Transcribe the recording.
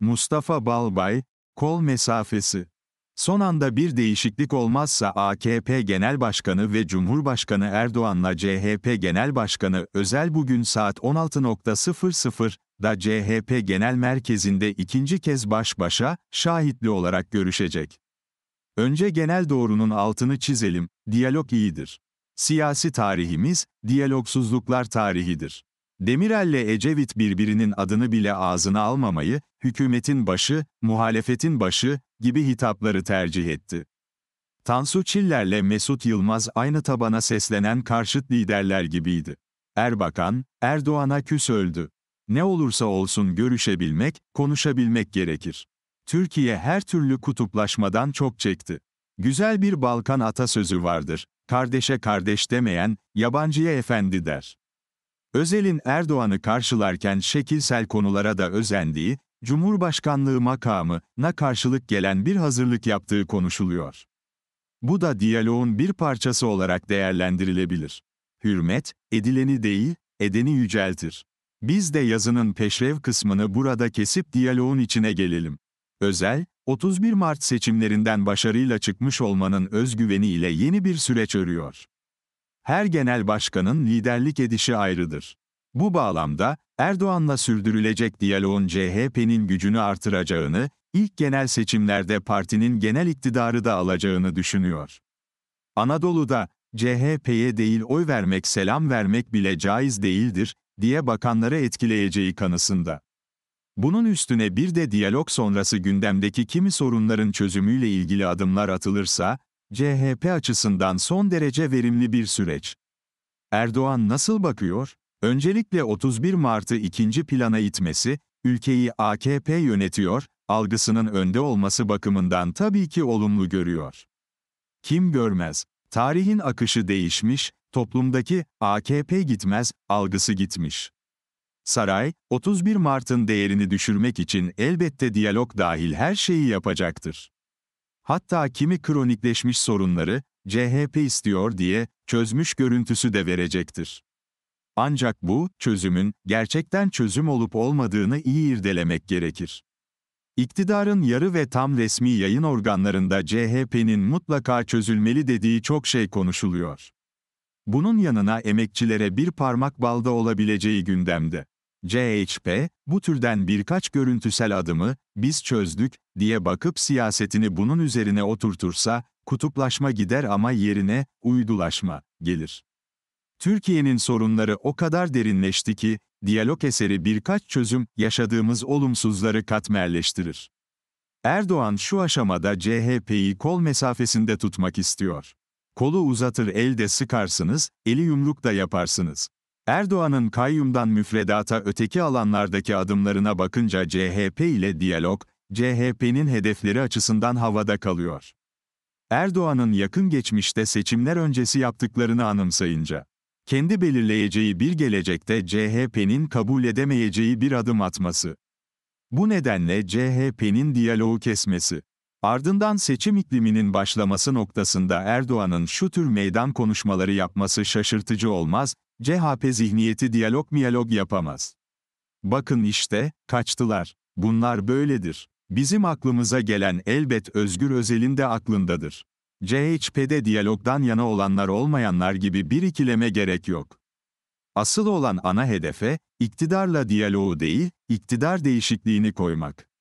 Mustafa Balbay, kol mesafesi. Son anda bir değişiklik olmazsa AKP Genel Başkanı ve Cumhurbaşkanı Erdoğan'la CHP Genel Başkanı Özel bugün saat 16.00'da CHP Genel Merkezi'nde ikinci kez baş başa, şahitli olarak görüşecek. Önce genel doğrunun altını çizelim, diyalog iyidir. Siyasi tarihimiz, diyalogsuzluklar tarihidir. Demirel'le Ecevit birbirinin adını bile ağzına almamayı, hükümetin başı, muhalefetin başı gibi hitapları tercih etti. Tansu Çiller'le Mesut Yılmaz aynı tabana seslenen karşıt liderler gibiydi. Erbakan, Erdoğan'a küs öldü. Ne olursa olsun görüşebilmek, konuşabilmek gerekir. Türkiye her türlü kutuplaşmadan çok çekti. Güzel bir Balkan atasözü vardır. Kardeşe kardeş demeyen, yabancıya efendi der. Özel'in Erdoğan'ı karşılarken şekilsel konulara da özendiği, Cumhurbaşkanlığı makamına karşılık gelen bir hazırlık yaptığı konuşuluyor. Bu da diyaloğun bir parçası olarak değerlendirilebilir. Hürmet, edileni değil, edeni yüceltir. Biz de yazının peşrev kısmını burada kesip diyaloğun içine gelelim. Özel, 31 Mart seçimlerinden başarıyla çıkmış olmanın özgüveni ile yeni bir süreç örüyor her genel başkanın liderlik edişi ayrıdır. Bu bağlamda, Erdoğan'la sürdürülecek diyaloğun CHP'nin gücünü artıracağını, ilk genel seçimlerde partinin genel iktidarı da alacağını düşünüyor. Anadolu'da, CHP'ye değil oy vermek selam vermek bile caiz değildir, diye bakanları etkileyeceği kanısında. Bunun üstüne bir de diyalog sonrası gündemdeki kimi sorunların çözümüyle ilgili adımlar atılırsa, CHP açısından son derece verimli bir süreç. Erdoğan nasıl bakıyor? Öncelikle 31 Mart'ı ikinci plana itmesi, ülkeyi AKP yönetiyor, algısının önde olması bakımından tabii ki olumlu görüyor. Kim görmez? Tarihin akışı değişmiş, toplumdaki AKP gitmez algısı gitmiş. Saray, 31 Mart'ın değerini düşürmek için elbette diyalog dahil her şeyi yapacaktır. Hatta kimi kronikleşmiş sorunları, CHP istiyor diye çözmüş görüntüsü de verecektir. Ancak bu, çözümün gerçekten çözüm olup olmadığını iyi irdelemek gerekir. İktidarın yarı ve tam resmi yayın organlarında CHP'nin mutlaka çözülmeli dediği çok şey konuşuluyor. Bunun yanına emekçilere bir parmak balda olabileceği gündemde. CHP, bu türden birkaç görüntüsel adımı, biz çözdük, diye bakıp siyasetini bunun üzerine oturtursa, kutuplaşma gider ama yerine, uydulaşma, gelir. Türkiye'nin sorunları o kadar derinleşti ki, diyalog eseri birkaç çözüm, yaşadığımız olumsuzları katmerleştirir. Erdoğan şu aşamada CHP'yi kol mesafesinde tutmak istiyor. Kolu uzatır elde sıkarsınız, eli yumruk da yaparsınız. Erdoğan'ın kayyumdan müfredata öteki alanlardaki adımlarına bakınca CHP ile diyalog, CHP'nin hedefleri açısından havada kalıyor. Erdoğan'ın yakın geçmişte seçimler öncesi yaptıklarını anımsayınca, kendi belirleyeceği bir gelecekte CHP'nin kabul edemeyeceği bir adım atması. Bu nedenle CHP'nin diyaloğu kesmesi, ardından seçim ikliminin başlaması noktasında Erdoğan'ın şu tür meydan konuşmaları yapması şaşırtıcı olmaz, CHP zihniyeti diyalog miyalog yapamaz. Bakın işte, kaçtılar. Bunlar böyledir. Bizim aklımıza gelen elbet Özgür Özel'in de aklındadır. CHP'de diyalogdan yana olanlar olmayanlar gibi bir ikileme gerek yok. Asıl olan ana hedefe, iktidarla diyaloğu değil, iktidar değişikliğini koymak.